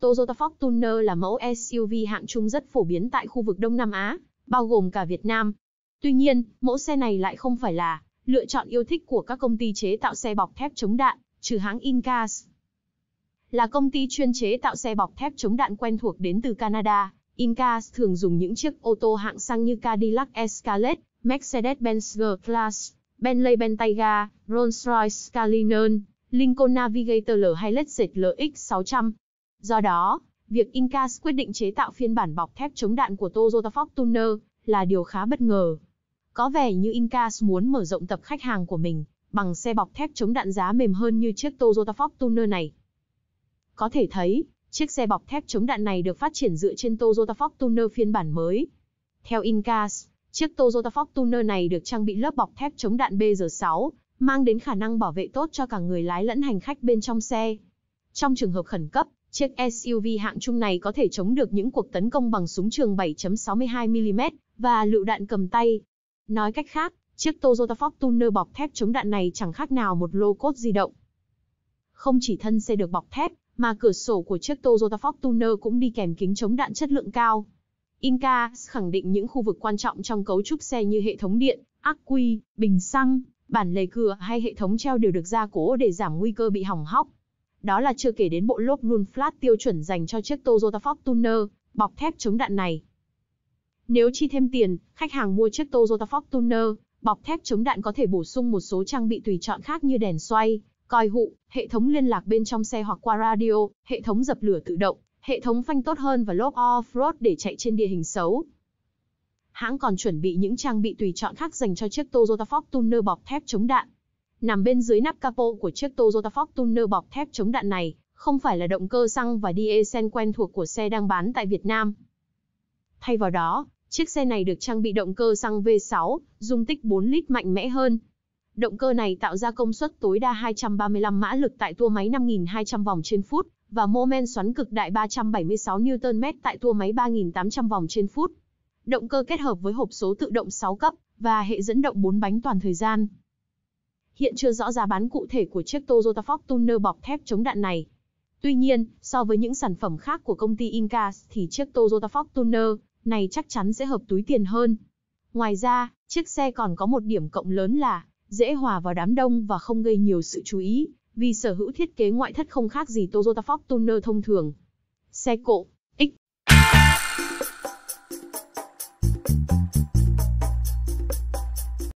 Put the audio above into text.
Toyota Fortuner là mẫu SUV hạng trung rất phổ biến tại khu vực Đông Nam Á, bao gồm cả Việt Nam. Tuy nhiên, mẫu xe này lại không phải là lựa chọn yêu thích của các công ty chế tạo xe bọc thép chống đạn, trừ hãng Incas. Là công ty chuyên chế tạo xe bọc thép chống đạn quen thuộc đến từ Canada, Incas thường dùng những chiếc ô tô hạng sang như Cadillac Escalade, Mercedes-Benz G-Class, Bentley Bentayga, Rolls-Royce Cullinan, Lincoln Navigator L hay Lexus LX600. Do đó, việc Incas quyết định chế tạo phiên bản bọc thép chống đạn của Toyota Fortuner là điều khá bất ngờ. Có vẻ như Incas muốn mở rộng tập khách hàng của mình bằng xe bọc thép chống đạn giá mềm hơn như chiếc Toyota Fortuner này. Có thể thấy, chiếc xe bọc thép chống đạn này được phát triển dựa trên Toyota Fortuner phiên bản mới. Theo Incas, chiếc Toyota Fortuner này được trang bị lớp bọc thép chống đạn BR6, mang đến khả năng bảo vệ tốt cho cả người lái lẫn hành khách bên trong xe. Trong trường hợp khẩn cấp, Chiếc SUV hạng trung này có thể chống được những cuộc tấn công bằng súng trường 7.62mm và lựu đạn cầm tay. Nói cách khác, chiếc Toyota Fortuner bọc thép chống đạn này chẳng khác nào một lô cốt di động. Không chỉ thân xe được bọc thép, mà cửa sổ của chiếc Toyota Fortuner cũng đi kèm kính chống đạn chất lượng cao. Inca khẳng định những khu vực quan trọng trong cấu trúc xe như hệ thống điện, ắc quy, bình xăng, bản lề cửa hay hệ thống treo đều được gia cố để giảm nguy cơ bị hỏng hóc. Đó là chưa kể đến bộ lốp Run Flat tiêu chuẩn dành cho chiếc Toyota Fortuner, bọc thép chống đạn này. Nếu chi thêm tiền, khách hàng mua chiếc Toyota Fortuner, bọc thép chống đạn có thể bổ sung một số trang bị tùy chọn khác như đèn xoay, coi hụ, hệ thống liên lạc bên trong xe hoặc qua radio, hệ thống dập lửa tự động, hệ thống phanh tốt hơn và lốp off-road để chạy trên địa hình xấu. Hãng còn chuẩn bị những trang bị tùy chọn khác dành cho chiếc Toyota Fortuner bọc thép chống đạn. Nằm bên dưới nắp capo của chiếc Toyota Fortuner bọc thép chống đạn này, không phải là động cơ xăng và diesel quen thuộc của xe đang bán tại Việt Nam. Thay vào đó, chiếc xe này được trang bị động cơ xăng V6, dung tích 4 lít mạnh mẽ hơn. Động cơ này tạo ra công suất tối đa 235 mã lực tại tua máy 5.200 vòng trên phút và mô men xoắn cực đại 376 Nm tại tua máy 3.800 vòng trên phút. Động cơ kết hợp với hộp số tự động 6 cấp và hệ dẫn động 4 bánh toàn thời gian hiện chưa rõ giá bán cụ thể của chiếc Toyota Fortuner bọc thép chống đạn này. Tuy nhiên, so với những sản phẩm khác của công ty Incas thì chiếc Toyota Fortuner này chắc chắn sẽ hợp túi tiền hơn. Ngoài ra, chiếc xe còn có một điểm cộng lớn là dễ hòa vào đám đông và không gây nhiều sự chú ý, vì sở hữu thiết kế ngoại thất không khác gì Toyota Fortuner thông thường. Xe cộ X